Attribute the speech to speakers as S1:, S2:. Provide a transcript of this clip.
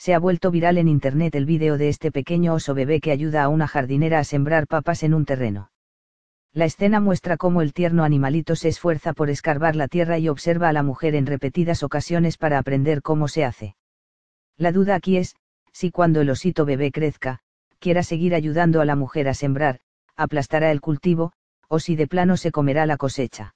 S1: se ha vuelto viral en internet el vídeo de este pequeño oso bebé que ayuda a una jardinera a sembrar papas en un terreno. La escena muestra cómo el tierno animalito se esfuerza por escarbar la tierra y observa a la mujer en repetidas ocasiones para aprender cómo se hace. La duda aquí es, si cuando el osito bebé crezca, quiera seguir ayudando a la mujer a sembrar, aplastará el cultivo, o si de plano se comerá la cosecha.